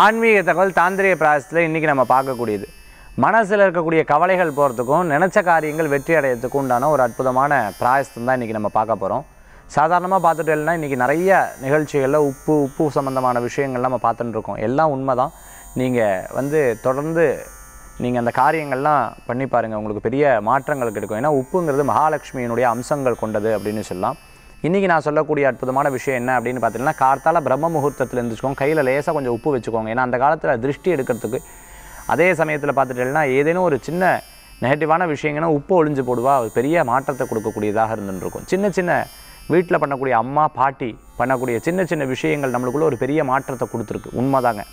ஆன்மீக தகவல் தாந்திரிய பிராயசத்தில் இன்றைக்கி நம்ம பார்க்கக்கூடியது மனசில் இருக்கக்கூடிய கவலைகள் போகிறதுக்கும் நினச்ச காரியங்கள் வெற்றி அடையிறதுக்கும் உண்டான ஒரு அற்புதமான பிராயசத்தம் தான் இன்றைக்கி நம்ம பார்க்க போகிறோம் சாதாரணமாக பார்த்துட்டு இல்லைன்னா இன்றைக்கி நிறைய நிகழ்ச்சிகளில் உப்பு உப்பு சம்மந்தமான விஷயங்கள் நம்ம பார்த்துட்டு இருக்கோம் எல்லாம் உண்மை தான் நீங்கள் வந்து தொடர்ந்து நீங்கள் அந்த காரியங்கள்லாம் பண்ணி பாருங்கள் உங்களுக்கு பெரிய மாற்றங்கள் கிடைக்கும் ஏன்னா உப்புங்கிறது மகாலட்சுமியினுடைய அம்சங்கள் கொண்டது அப்படின்னு சொல்லலாம் இன்றைக்கி நான் சொல்லக்கூடிய அற்புதமான விஷயம் என்ன அப்படின்னு பார்த்தீங்கன்னா கார்த்தால பிரம்ம முகூர்த்தத்தில் இருந்துச்சுக்கோங்க கையில் லேசாக கொஞ்சம் உப்பு வச்சுக்கோங்க ஏன்னா அந்த காலத்தில் திருஷ்டி எடுக்கிறதுக்கு அதே சமயத்தில் பார்த்துட்டேன்னா ஏதேனும் ஒரு சின்ன நெகட்டிவான விஷயங்கன்னா உப்பு ஒழிஞ்சு போடுவா பெரிய மாற்றத்தை கொடுக்கக்கூடியதாக இருந்துருக்கும் சின்ன சின்ன வீட்டில் பண்ணக்கூடிய அம்மா பாட்டி பண்ணக்கூடிய சின்ன சின்ன விஷயங்கள் நம்மளுக்குள்ளே ஒரு பெரிய மாற்றத்தை கொடுத்துருக்கு உண்மைதாங்க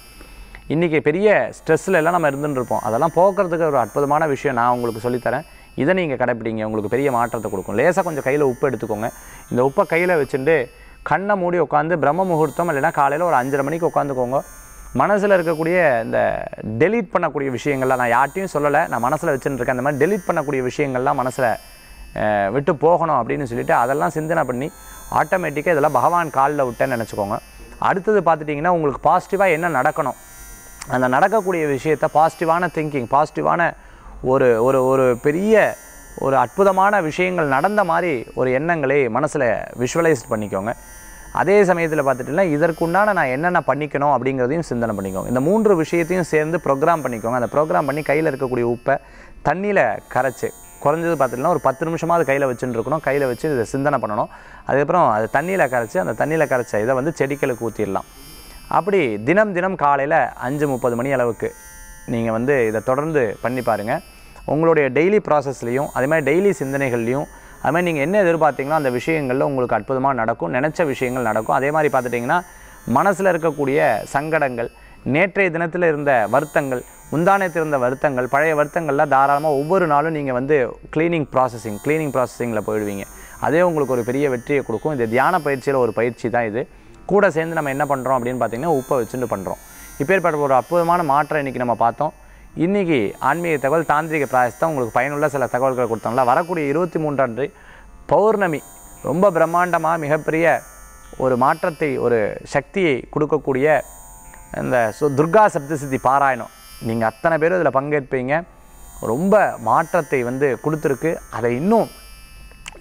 இன்றைக்கி பெரிய ஸ்ட்ரெஸ்ஸில் எல்லாம் நம்ம இருந்துருப்போம் இருப்போம் அதெல்லாம் போக்குறதுக்கு ஒரு அற்புதமான விஷயம் நான் உங்களுக்கு சொல்லித்தரேன் இதை நீங்கள் கடைப்பிடிங்க உங்களுக்கு பெரிய மாற்றத்தை கொடுக்கும் லேசாக கொஞ்சம் கையில் உப்பு எடுத்துக்கோங்க இந்த உப்பை கையில் வச்சுட்டு கண்ணை மூடி உட்காந்து பிரம்ம முகூர்த்தம் இல்லைன்னா காலையில் ஒரு அஞ்சரை மணிக்கு உட்காந்துக்கோங்க மனசில் இருக்கக்கூடிய இந்த டெலீட் பண்ணக்கூடிய விஷயங்கள்லாம் நான் யார்ட்டையும் சொல்லலை நான் மனசில் வச்சுட்டு இருக்கேன் அந்த மாதிரி டெலீட் பண்ணக்கூடிய விஷயங்கள்லாம் மனசில் விட்டு போகணும் அப்படின்னு சொல்லிவிட்டு அதெல்லாம் சிந்தனை பண்ணி ஆட்டோமேட்டிக்காக இதெல்லாம் பகவான் காலில் விட்டேன்னு நினச்சிக்கோங்க அடுத்தது பார்த்துட்டிங்கன்னா உங்களுக்கு பாசிட்டிவாக என்ன நடக்கணும் அந்த நடக்கக்கூடிய விஷயத்த பாசிட்டிவான திங்கிங் பாசிட்டிவான ஒரு ஒரு ஒரு பெரிய ஒரு அற்புதமான விஷயங்கள் நடந்த மாதிரி ஒரு எண்ணங்களை மனசில் விஷுவலைஸ் பண்ணிக்கோங்க அதே சமயத்தில் பார்த்துட்டுனா இதற்குண்டான நான் என்னென்ன பண்ணிக்கணும் அப்படிங்கிறதையும் சிந்தனை பண்ணிக்கோங்க இந்த மூன்று விஷயத்தையும் சேர்ந்து ப்ரோக்ராம் பண்ணிக்கோங்க அந்த ப்ரோக்ராம் பண்ணி கையில் இருக்கக்கூடிய உப்பை தண்ணியில் கரைச்சி குறைஞ்சது பார்த்துட்டுனா ஒரு பத்து நிமிஷமாவது கையில் வச்சுட்டுருக்கணும் கையில் வச்சு இதை சிந்தனை பண்ணணும் அதுக்கப்புறம் அது தண்ணியில் கரைச்சி அந்த தண்ணியில் கரைச்ச இதை வந்து செடிகளுக்கு ஊற்றிடலாம் அப்படி தினம் தினம் காலையில் அஞ்சு முப்பது மணி அளவுக்கு நீங்கள் வந்து இதை தொடர்ந்து பண்ணி பாருங்கள் உங்களுடைய டெய்லி ப்ராசஸ்லேயும் அதே மாதிரி டெய்லி சிந்தனைகள்லையும் அதுமாதிரி நீங்கள் என்ன எதிர்பார்த்தீங்களோ அந்த விஷயங்களில் உங்களுக்கு அற்புதமாக நடக்கும் நினச்ச விஷயங்கள் நடக்கும் அதே மாதிரி பார்த்துட்டிங்கன்னா மனசில் இருக்கக்கூடிய சங்கடங்கள் நேற்றைய தினத்தில் இருந்த வருத்தங்கள் முந்தானத்தில் இருந்த வருத்தங்கள் பழைய வருத்தங்கள்லாம் தாராளமாக ஒவ்வொரு நாளும் நீங்கள் வந்து க்ளீனிங் ப்ராசஸிங் க்ளீனிங் ப்ராசஸிங்கில் போயிடுவீங்க அதே உங்களுக்கு ஒரு பெரிய வெற்றியை கொடுக்கும் இந்த தியான பயிற்சியில் ஒரு பயிற்சி தான் இது கூட சேர்ந்து நம்ம என்ன பண்ணுறோம் அப்படின்னு பார்த்திங்கன்னா உப்பை வச்சுட்டு பண்ணுறோம் இப்பேற்பட்ட ஒரு அற்புதமான மாற்றம் இன்றைக்கி நம்ம பார்த்தோம் இன்றைக்கி ஆன்மீக தகவல் தாந்திரிக பிராயசத்தை உங்களுக்கு பயனுள்ள சில தகவல்கள் கொடுத்தோம்ல வரக்கூடிய இருபத்தி மூன்றாண்டு பௌர்ணமி ரொம்ப பிரம்மாண்டமாக மிகப்பெரிய ஒரு மாற்றத்தை ஒரு சக்தியை கொடுக்கக்கூடிய இந்த சு துர்கா சப்தசித்தி பாராயணம் நீங்கள் அத்தனை பேரும் இதில் பங்கேற்பீங்க ரொம்ப மாற்றத்தை வந்து கொடுத்துருக்கு அதை இன்னும்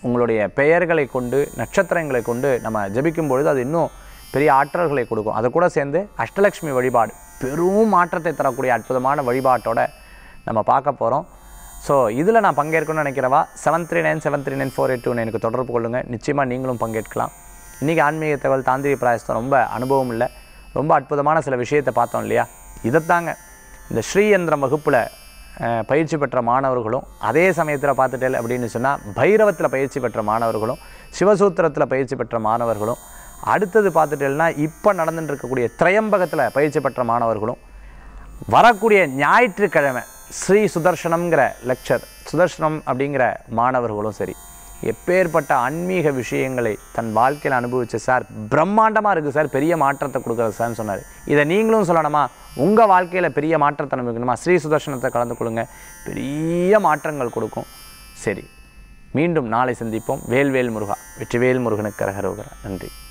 உங்களுடைய பெயர்களை கொண்டு நட்சத்திரங்களை கொண்டு நம்ம ஜபிக்கும் பொழுது அது இன்னும் பெரிய ஆற்றல்களை கொடுக்கும் அது கூட சேர்ந்து அஷ்டலக்ஷ்மி வழிபாடு பெரும் மாற்றத்தை தரக்கூடிய அற்புதமான வழிபாட்டோட நம்ம பார்க்க போகிறோம் ஸோ இதில் நான் பங்கேற்கணும்னு நினைக்கிறவா seven three nine seven three nine four eight two எனக்கு தொடர்பு கொள்ளுங்கள் நிச்சயமாக நீங்களும் பங்கேற்கலாம் இன்றைக்கி ஆன்மீக தகவல் தாந்திரி பிராயசத்தை ரொம்ப அனுபவம் இல்லை ரொம்ப அற்புதமான சில விஷயத்தை பார்த்தோம் இல்லையா இதைத்தாங்க இந்த ஸ்ரீயந்திரம் வகுப்பில் பயிற்சி பெற்ற மாணவர்களும் அதே சமயத்தில் பார்த்துட்டேன் அப்படின்னு சொன்னால் பைரவத்தில் பயிற்சி பெற்ற மாணவர்களும் சிவசூத்திரத்தில் பயிற்சி பெற்ற மாணவர்களும் அடுத்தது பார்த்துட்டேன்னா இப்போ நடந்துட்டு இருக்கக்கூடிய திரையம்பகத்தில் பயிற்சி பெற்ற மாணவர்களும் வரக்கூடிய ஞாயிற்றுக்கிழமை ஸ்ரீ சுதர்ஷனம்ங்கிற லெக்சர் சுதர்ஷனம் அப்படிங்கிற மாணவர்களும் சரி எப்பேற்பட்ட ஆன்மீக விஷயங்களை தன் வாழ்க்கையில் அனுபவித்த சார் பிரம்மாண்டமாக இருக்குது சார் பெரிய மாற்றத்தை கொடுக்குறது சார்னு சொன்னார் இதை நீங்களும் சொல்லணுமா உங்கள் வாழ்க்கையில் பெரிய மாற்றத்தை அனுபவிக்கணுமா ஸ்ரீ சுதர்ஷனத்தை கலந்து கொடுங்க பெரிய மாற்றங்கள் கொடுக்கும் சரி மீண்டும் நாளை சந்திப்போம் வேல்வேல் முருகா வெற்றிவேல் முருகனுக்கு அரகரோகிற நன்றி